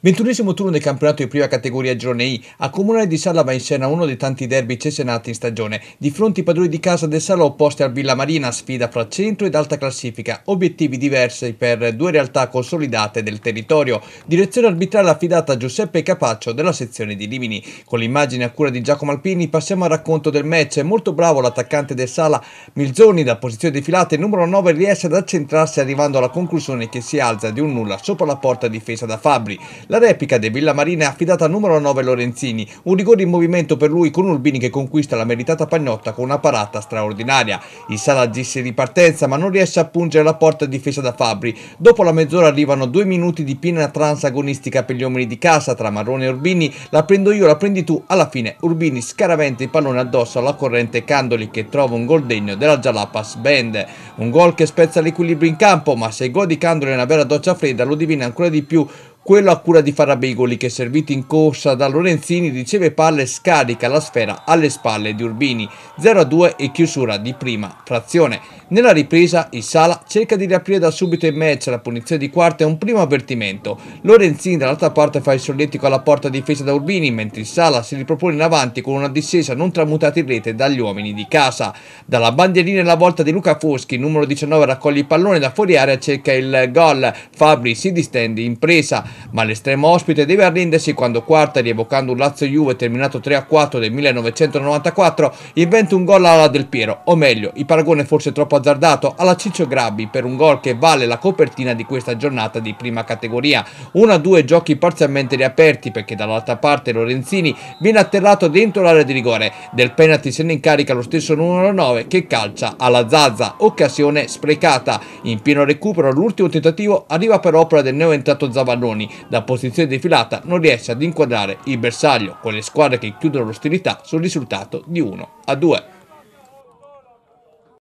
Ventunesimo turno del campionato di prima categoria Girone I, a Comunale di Sala va in scena uno dei tanti derby cesenati in stagione, di fronte i padroni di casa del Sala opposti al Villa Marina, sfida fra centro ed alta classifica, obiettivi diversi per due realtà consolidate del territorio, direzione arbitrale affidata a Giuseppe Capaccio della sezione di Limini. Con l'immagine a cura di Giacomo Alpini passiamo al racconto del match, è molto bravo l'attaccante del Sala Milzoni da posizione di filate numero 9 riesce ad accentrarsi arrivando alla conclusione che si alza di un nulla sopra la porta difesa da Fabri. La replica de Marina è affidata al numero 9 Lorenzini, un rigore in movimento per lui con Urbini che conquista la meritata pagnotta con una parata straordinaria. Il Sala agisse di partenza ma non riesce a pungere la porta difesa da Fabri. Dopo la mezz'ora arrivano due minuti di piena transagonistica per gli uomini di casa tra Marrone e Urbini, la prendo io, la prendi tu, alla fine Urbini scaraventa il pallone addosso alla corrente Candoli che trova un gol degno della Jalapas Band. Un gol che spezza l'equilibrio in campo, ma se il gol di Candoli è una vera doccia fredda lo divina ancora di più quello a cura di Farabigoli che servito in corsa da Lorenzini riceve palla e scarica la sfera alle spalle di Urbini. 0-2 e chiusura di prima frazione. Nella ripresa il Sala cerca di riaprire da subito il match, la punizione di quarta è un primo avvertimento. Lorenzini dall'altra parte fa il solletico alla porta difesa da Urbini mentre il Sala si ripropone in avanti con una discesa non tramutata in rete dagli uomini di casa. Dalla bandierina è la volta di Luca Foschi, numero 19 raccoglie il pallone da fuori area cerca il gol. Fabri si distende in presa ma l'estremo ospite deve arrendersi quando quarta rievocando un Lazio-Juve terminato 3-4 del 1994 inventa un gol alla Del Piero, o meglio, il paragone forse troppo azzardato alla Ciccio Grabbi per un gol che vale la copertina di questa giornata di prima categoria. 1-2 giochi parzialmente riaperti perché dall'altra parte Lorenzini viene atterrato dentro l'area di rigore, del penalty se ne incarica lo stesso numero 9 che calcia alla Zazza, occasione sprecata. In pieno recupero l'ultimo tentativo arriva per opera del neoentrato Zavalloni, da posizione defilata non riesce ad inquadrare il bersaglio con le squadre che chiudono l'ostilità sul risultato di 1 a 2.